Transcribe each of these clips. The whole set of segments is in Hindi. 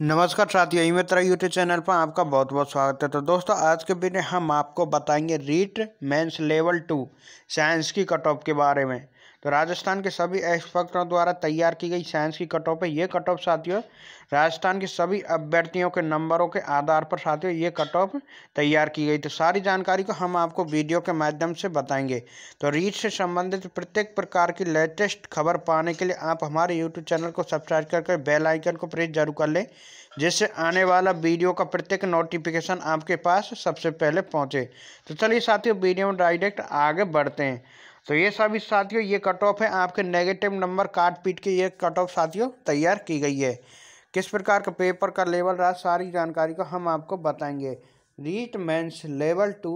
नमस्कार साथियों ई मित्रा यूट्यूब चैनल पर आपका बहुत बहुत स्वागत है तो दोस्तों आज के वीडियो हम आपको बताएंगे REET mains level two science की कट ऑफ के बारे में तो राजस्थान के सभी एक्सपर्टों द्वारा तैयार की गई साइंस की कट ऑफ है ये कट ऑफ साथियों राजस्थान के सभी अभ्यर्थियों के नंबरों के आधार पर साथियों ये कट ऑफ तैयार की गई तो सारी जानकारी को हम आपको वीडियो के माध्यम से बताएंगे तो रीच से संबंधित प्रत्येक प्रकार की लेटेस्ट खबर पाने के लिए आप हमारे यूट्यूब चैनल को सब्सक्राइब करके बेल आइकन को प्रेस जरूर कर लें जिससे आने वाला वीडियो का प्रत्येक नोटिफिकेशन आपके पास सबसे पहले पहुँचे तो चलिए साथियों वीडियो में डायरेक्ट आगे बढ़ते हैं तो ये सभी साथियों ये कट ऑफ है आपके नेगेटिव नंबर काट पीट के ये कट ऑफ साथियों तैयार की गई है किस प्रकार का पेपर का लेवल रहा सारी जानकारी को हम आपको बताएंगे REET mains level two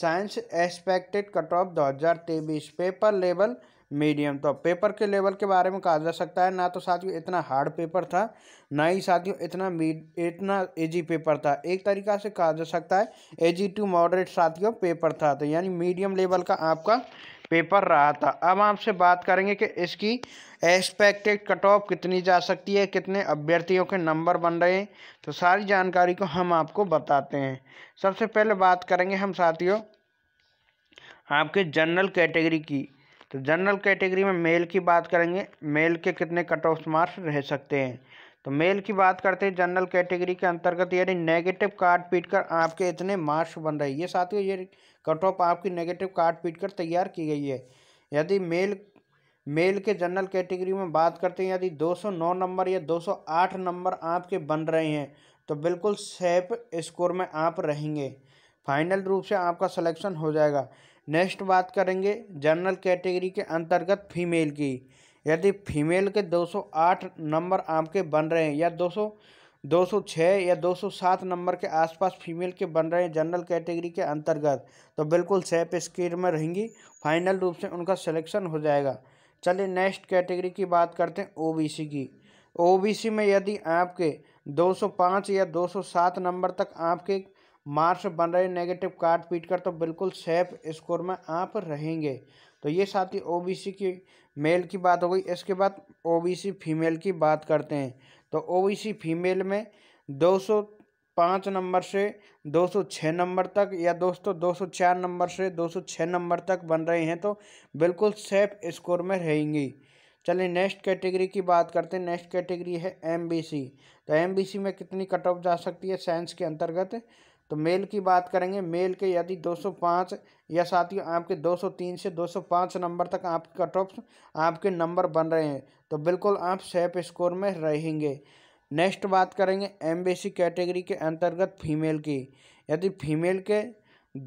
science expected cut off दो हज़ार तेईस पेपर लेवल मीडियम तो पेपर के लेवल के बारे में कहा जा सकता है ना तो साथियों इतना हार्ड पेपर था ना ही साथियों इतना मीड इतना एजी पेपर था एक तरीका से कहा जा सकता है एजी टू मॉडरेट साथियों पेपर था तो यानी मीडियम लेवल का आपका पेपर रहा था अब आपसे बात करेंगे कि इसकी एक्सपेक्टेड कट ऑफ कितनी जा सकती है कितने अभ्यर्थियों के नंबर बन रहे हैं तो सारी जानकारी को हम आपको बताते हैं सबसे पहले बात करेंगे हम साथियों आपके जनरल कैटेगरी की तो जनरल कैटेगरी में मेल की बात करेंगे मेल के कितने कट ऑफ मार्क्स रह सकते हैं तो मेल की बात करते हैं जनरल कैटेगरी के अंतर्गत यानी नेगेटिव कार्ड पीट कर आपके इतने मार्क्स बन ये साथ साथियों ये कट ऑफ आपकी नेगेटिव कार्ड पीट कर तैयार की गई है यदि मेल मेल के जनरल कैटेगरी में बात करते हैं यदि 209 नंबर या 208 नंबर आपके बन रहे हैं तो बिल्कुल सेफ स्कोर में आप रहेंगे फाइनल रूप से आपका सलेक्शन हो जाएगा नेक्स्ट बात करेंगे जनरल कैटेगरी के अंतर्गत फीमेल की यदि फीमेल के 208 नंबर आम के बन रहे हैं या 200 206 या 207 नंबर के आसपास फीमेल के बन रहे हैं जनरल कैटेगरी के अंतर्गत तो बिल्कुल सेफ स्क्रीन में रहेंगी फाइनल रूप से उनका सिलेक्शन हो जाएगा चलिए नेक्स्ट कैटेगरी की बात करते हैं ओ की ओ में यदि आपके 205 या 207 नंबर तक आपके मार्क्स बन रहे नेगेटिव काट पीट कर तो बिल्कुल सेफ स्कोर में आप रहेंगे तो ये साथी ओबीसी की मेल की बात हो गई इसके बाद ओबीसी फीमेल की बात करते हैं तो ओबीसी फीमेल में 205 नंबर से 206 नंबर तक या दोस्तों 204 नंबर से 206 नंबर तक बन रहे हैं तो बिल्कुल सेफ स्कोर में रहेंगी चलिए नेक्स्ट कैटेगरी की बात करते हैं नेक्स्ट कैटेगरी है एमबीसी तो एमबीसी में कितनी कट ऑफ जा सकती है साइंस के अंतर्गत तो मेल की बात करेंगे मेल के यदि 205 या साथियों आपके 203 से 205 नंबर तक आपके कट ऑफ आपके नंबर बन रहे हैं तो बिल्कुल आप सेफ स्कोर में रहेंगे नेक्स्ट बात करेंगे एम कैटेगरी के अंतर्गत फीमेल की यदि फीमेल के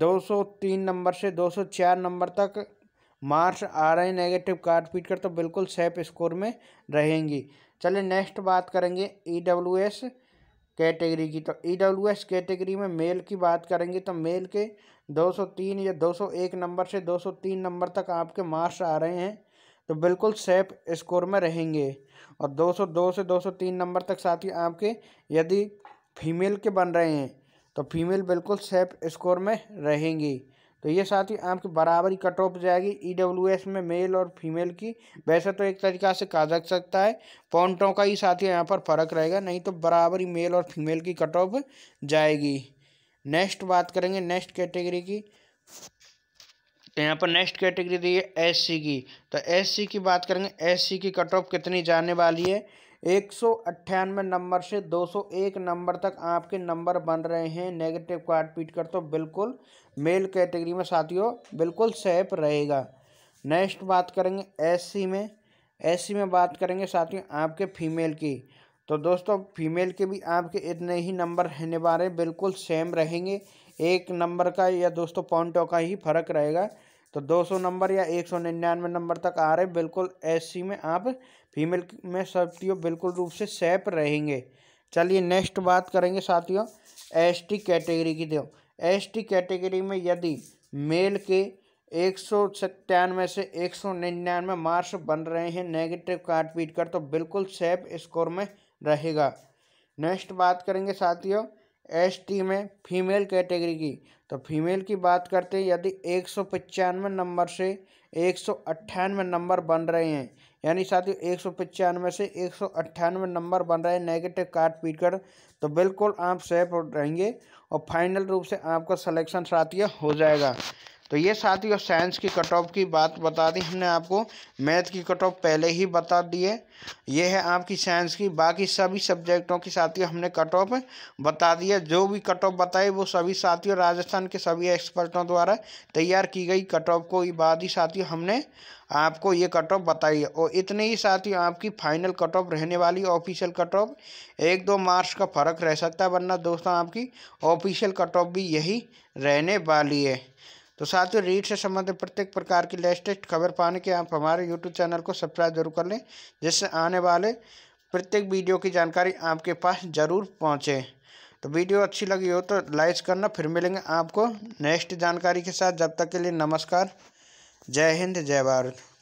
203 नंबर से 204 नंबर तक मार्क्स आ रहे हैं नेगेटिव कार्ड पीट कर तो बिल्कुल सेफ स्कोर में रहेंगी चलिए नेक्स्ट बात करेंगे ई डब्ल्यू एस कैटेगरी की तो ई डब्ल्यू एस कैटेगरी में मेल की बात करेंगे तो मेल के 203 या 201 नंबर से 203 नंबर तक आपके मार्क्स आ रहे हैं तो बिल्कुल सेफ स्कोर में रहेंगे और 202 से 203 नंबर तक साथी आपके यदि फीमेल के बन रहे हैं तो फीमेल बिल्कुल सेफ स्कोर में रहेंगी तो ये साथ ही आपकी बराबरी कट ऑफ जाएगी ई e में मेल और फीमेल की वैसे तो एक तरीका से कहा जा सकता है पॉइंटों का ही साथ ही यहाँ पर फ़र्क रहेगा नहीं तो बराबरी मेल और फीमेल की कट ऑफ जाएगी नेक्स्ट बात करेंगे नेक्स्ट कैटेगरी की तो यहाँ पर नेक्स्ट कैटेगरी दी है एस की तो एस की बात करेंगे एस की कट ऑफ कितनी जाने वाली है एक सौ अट्ठानवे नंबर से दो सौ एक नंबर तक आपके नंबर बन रहे हैं नेगेटिव कार्ड पीट कर तो बिल्कुल मेल कैटेगरी में साथियों बिल्कुल सेफ रहेगा नेक्स्ट बात करेंगे एससी में एससी में बात करेंगे साथियों आपके फीमेल की तो दोस्तों फीमेल के भी आपके इतने ही नंबर रहने वाले बिल्कुल सेम रहेंगे एक नंबर का या दोस्तों पॉइंटों का ही फर्क रहेगा तो 200 नंबर या 199 नंबर तक आ रहे बिल्कुल एससी में आप फीमेल में सब्सिट्यूट बिल्कुल रूप से सेप रहेंगे चलिए नेक्स्ट बात करेंगे साथियों एसटी कैटेगरी की दो एसटी कैटेगरी में यदि मेल के एक सौ सत्तानवे से एक सौ निन्यानवे मार्क्स बन रहे हैं नेगेटिव काट पीट कर तो बिल्कुल सेफ स्कोर में रहेगा नेक्स्ट बात करेंगे साथियों एसटी में फीमेल कैटेगरी की तो फीमेल की बात करते हैं यदि एक सौ पचानवे नंबर से एक सौ अट्ठानवे नंबर बन रहे हैं यानी साथियों एक सौ पचानवे से एक सौ अट्ठानवे नंबर बन रहे हैं नेगेटिव काट पीट कर तो बिल्कुल आप सेफ रहेंगे और फाइनल रूप से आपका सलेक्शन साथियों हो जाएगा तो ये साथियों साइंस की कट ऑफ की बात बता दी हमने आपको मैथ की कट ऑफ पहले ही बता दी है ये है आपकी साइंस की बाकी सभी सब्जेक्टों की साथियों हमने कट ऑफ बता दिया जो भी कट ऑफ बताई वो सभी साथियों राजस्थान के सभी एक्सपर्टों द्वारा तैयार की गई कट ऑफ को बाद ही साथियों हमने आपको ये कट ऑफ बताई है और इतने ही साथियों आपकी फाइनल कट ऑफ रहने वाली ऑफिशियल कट ऑफ एक दो मार्च का फर्क रह सकता है वरना दोस्तों आपकी ऑफिशियल कट ऑफ भी यही रहने वाली है तो साथियों रीट से संबंधित प्रत्येक प्रकार की लेटेस्ट खबर पाने के आप हमारे यूट्यूब चैनल को सब्सक्राइब जरूर कर लें जिससे आने वाले प्रत्येक वीडियो की जानकारी आपके पास जरूर पहुँचे तो वीडियो अच्छी लगी हो तो लाइक करना फिर मिलेंगे आपको नेक्स्ट जानकारी के साथ जब तक के लिए नमस्कार जय हिंद जय भारत